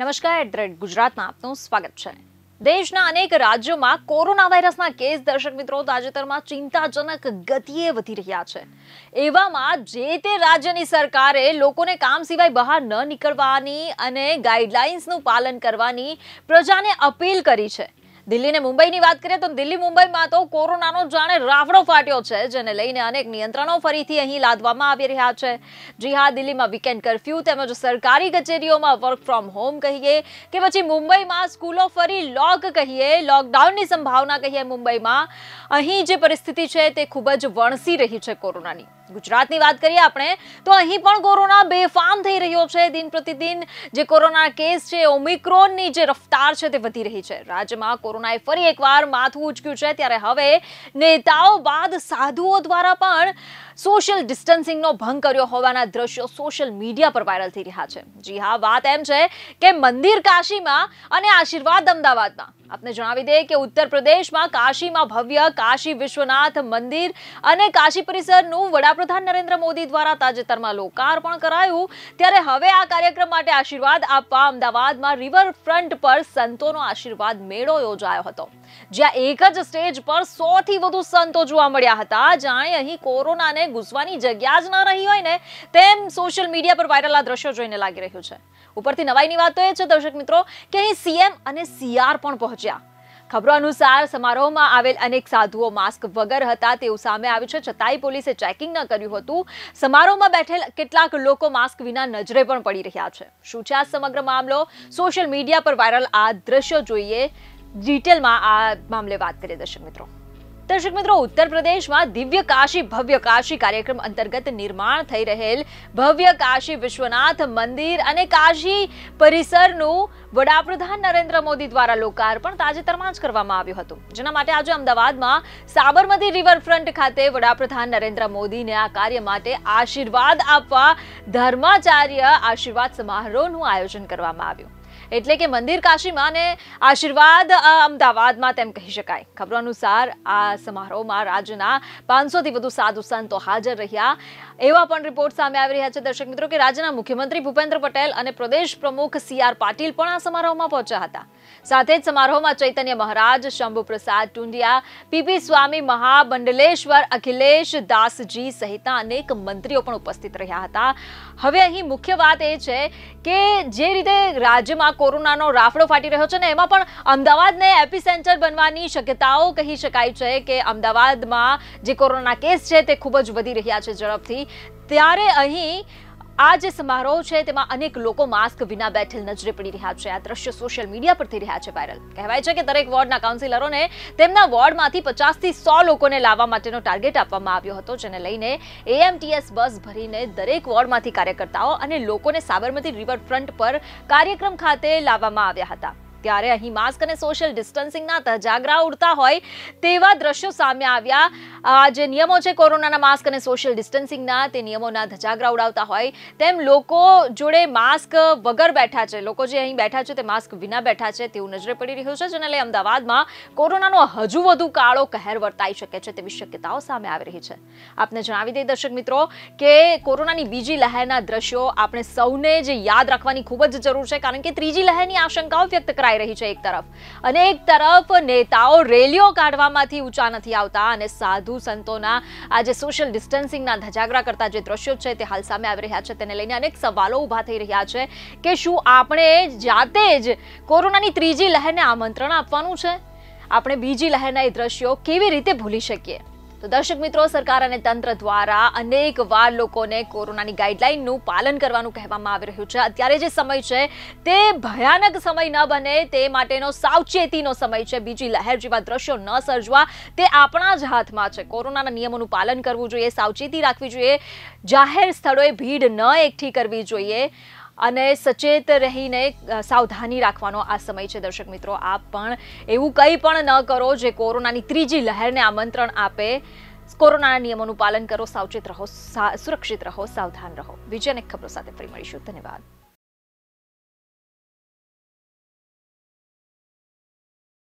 નમસ્કાર at the ગુજરાતમાં આપનું સ્વાગત છે દેશના અનેક રાજ્યોમાં કોરોના વાયરસના કેસ દર્શક મિત્રો તાજેતરમાં ચિંતાજનક ગતિએ વધી રહ્યા છે એવામાં જે તે રાજ્યની સરકારે લોકોને કામ સિવાય બહાર ન નીકળવાની અને ગાઈડલાઇન્સનું પાલન કરવાની પ્રજાને અપીલ કરી છે દિલ્હીને મુંબઈની વાત કરીએ તો દિલ્હી મુંબઈમાં તો કોરોનાનો જાણે રાફડો ફાટ્યો છે જેને લઈને અનેક નિયંત્રણો ફરીથી અહીં લાદવામાં આવી રહ્યા છે જી હા દિલ્હીમાં વીકેન્ડ કરફ્યુ તેમજ સરકારી કચેરીઓમાં વર્ક ફ્રોમ હોમ કહીએ કે પછી મુંબઈમાં સ્કૂલો ફરી લોક કહીએ લોકડાઉનની સંભાવના કહીએ મુંબઈમાં અહીં જે પરિસ્થિતિ છે તે ખૂબ જ વણસી રહી છે કોરોનાની ગુજરાતની વાત કરીએ આપણે તો અહીં પણ કોરોના બેફામ થઈ રહ્યો છે દિન પ્રતિદિન જે કોરોના કેસ છે ઓમિક્રોનની જે રફતાર છે તે વધી રહી છે રાજ્યમાં કોરોનાએ ફરી એકવાર માથું ઉચક્યું છે ત્યારે હવે નેતાઓ બાદ સાધુઓ દ્વારા પણ સોશિયલ ડિસ્ટન્સિંગનો ભંગ કર્યો હોવાના દ્રશ્યો સોશિયલ મીડિયા પર વાયરલ થઈ રહ્યા છે જી હા વાત એમ છે કે મંદિર કાશીમાં અને આશીર્વાદ અમદાવાદમાં આપને જણાવી દઈએ કે ઉત્તર પ્રદેશમાં કાશીમાં ભવ્ય કાશી વિશ્વનાથ મંદિર અને કાશી પરિસરનું વડાપ્રધાન નરેન્દ્ર મોદી દ્વારા તાજેતરમાં લોકાર્પણ કરાયું ત્યારે હવે આ કાર્યક્રમ માટે આશીર્વાદ આપવા અમદાવાદમાં રિવરફ્રન્ટ પર સંતોનો આશીર્વાદ મેળો યોજાયો હતો જ્યાં એક જ સ્ટેજ પર સો થી વધુ સંતો જોવા મળ્યા હતા જાણે અહીં કોરોનાને ઘૂસવાની જગ્યા જ ના રહી હોય ને તેમ સોશિયલ મીડિયા પર વાયરલ આ દ્રશ્યો જોઈને લાગી રહ્યું છે ઉપરથી નવાઈની વાત તો એ છે દર્શક મિત્રો કે અહીં સીએમ અને સીઆર પણ પહોંચ્યા ખબરો અનુસાર સમારોહમાં આવેલ અનેક સાધુઓ માસ્ક વગર હતા તેવું સામે આવ્યું છે છતાંય પોલીસે ચેકિંગ ન કર્યું હતું સમારોહમાં બેઠેલ કેટલાક લોકો માસ્ક વિના નજરે પણ પડી રહ્યા છે શું છે આ સમગ્ર મામલો સોશિયલ મીડિયા પર વાયરલ આ દ્રશ્યો જોઈએ ડિટેલમાં આ મામલે વાત કરીએ દર્શક મિત્રો દર્શક મિત્રો ઉત્તર પ્રદેશમાં દિવ્ય કાશી ભવ્ય કાશી કાર્યક્રમ અંતર્ગત નિર્માણ થઈ રહેલ ભવ્ય કાશી વિશ્વનાથ મંદિર અને કાશી પરિસરનું વડાપ્રધાન નરેન્દ્ર મોદી દ્વારા લોકાર્પણ તાજેતરમાં જ કરવામાં આવ્યું હતું જેના માટે આજે અમદાવાદમાં સાબરમતી રિવરફ્રન્ટ ખાતે વડાપ્રધાન નરેન્દ્ર મોદીને આ કાર્ય માટે આશીર્વાદ આપવા ધર્માચાર્ય આશીર્વાદ સમારોહનું આયોજન કરવામાં આવ્યું એટલે કે મંદિર કાશીમાં અને આશીર્વાદ અમદાવાદમાં તેમ કહી શકાય ખબરો અનુસાર આ સમારોહમાં રાજ્યના પાંચસોથી વધુ સાધુ સંતો હાજર રહ્યા એવા પણ રિપોર્ટ સામે આવી રહ્યા છે દર્શક મિત્રો કે રાજ્યના મુખ્યમંત્રી ભૂપેન્દ્ર પટેલ અને પ્રદેશ પ્રમુખ સી આર પાટીલ પણ આ સમારોહમાં પહોંચ્યા હતા સાથે જ સમારોહમાં ચૈતન્ય મહારાજ પ્રસાદ ટુંડિયા પીપી સ્વામી મહાબંડલેશ્વર અખિલેશ દાસજી સહિતના અનેક મંત્રીઓ પણ ઉપસ્થિત રહ્યા હતા હવે અહીં મુખ્ય વાત એ છે કે જે રીતે રાજ્યમાં કોરોનાનો રાફડો ફાટી રહ્યો છે ને એમાં પણ અમદાવાદને એપી સેન્ટર બનવાની શક્યતાઓ કહી શકાય છે કે અમદાવાદમાં જે કોરોના કેસ છે તે ખૂબ જ વધી રહ્યા છે ઝડપથી ત્યારે અહીં આ જે સમારોહ છે તેમાં અનેક લોકો માસ્ક વિના બેઠેલ નજરે પડી રહ્યા છે આ દ્રશ્ય સોશિયલ મીડિયા પર થઈ રહ્યા છે વાયરલ કહેવાય છે કે દરેક વોર્ડના કાઉન્સિલરોને તેમના વોર્ડમાંથી પચાસથી સો લોકોને લાવવા માટેનો ટાર્ગેટ આપવામાં આવ્યો હતો જેને લઈને એએમટીએસ બસ ભરીને દરેક વોર્ડમાંથી કાર્યકર્તાઓ અને લોકોને સાબરમતી રિવરફ્રન્ટ પર કાર્યક્રમ ખાતે લાવવામાં આવ્યા હતા ત્યારે અહીં માસ્ક અને સોશિયલ ડિસ્ટન્સિંગના તજાગરા ઉડતા હોય તેવા દ્રશ્યો સામે આવ્યા આ જે નિયમો છે કોરોનાના માસ્ક અને સોશિયલ ડિસ્ટન્સિંગના તે નિયમોના ધજાગરા ઉડાવતા હોય તેમ લોકો જોડે માસ્ક વગર બેઠા છે લોકો જે અહીં બેઠા છે તે માસ્ક વિના બેઠા છે તેવું નજરે પડી રહ્યું છે જેને લઈ અમદાવાદમાં કોરોનાનો હજુ વધુ કાળો કહેર વર્તાઈ શકે છે તેવી શક્યતાઓ સામે આવી રહી છે આપને જણાવી દઈએ દર્શક મિત્રો કે કોરોનાની બીજી લહેરના દ્રશ્યો આપણે સૌને જે યાદ રાખવાની ખૂબ જ જરૂર છે કારણ કે ત્રીજી લહેરની આશંકાઓ વ્યક્ત કરાઈ દેખાઈ રહી છે એક તરફ અને એક તરફ નેતાઓ રેલીઓ કાઢવામાંથી ઊંચા નથી આવતા અને સાધુ સંતોના આ જે સોશિયલ ડિસ્ટન્સિંગના ધજાગરા કરતા જે દ્રશ્યો છે તે હાલ સામે આવી રહ્યા છે તેને લઈને અનેક સવાલો ઊભા થઈ રહ્યા છે કે શું આપણે જાતે જ કોરોનાની ત્રીજી લહેરને આમંત્રણ આપવાનું છે આપણે બીજી લહેરના એ દ્રશ્યો કેવી રીતે ભૂલી શકીએ તો દર્શક મિત્રો સરકાર અને તંત્ર દ્વારા અનેક વાર લોકોને કોરોનાની ગાઈડલાઇનનું પાલન કરવાનું કહેવામાં આવી રહ્યું છે અત્યારે જે સમય છે તે ભયાનક સમય ન બને તે માટેનો સાવચેતીનો સમય છે બીજી લહેર જેવા દ્રશ્યો ન સર્જવા તે આપણા જ હાથમાં છે કોરોનાના નિયમોનું પાલન કરવું જોઈએ સાવચેતી રાખવી જોઈએ જાહેર સ્થળોએ ભીડ ન એકઠી કરવી જોઈએ અને સચેત રહીને સાવધાની રાખવાનો આ સમય છે દર્શક મિત્રો આપ પણ એવું કંઈ પણ ન કરો જે કોરોનાની ત્રીજી લહેરને આમંત્રણ આપે કોરોનાના નિયમોનું પાલન કરો સાવચેત રહો સુરક્ષિત રહો સાવધાન રહો બીજી અનેક ખબરો સાથે ફરી મળીશું ધન્યવાદ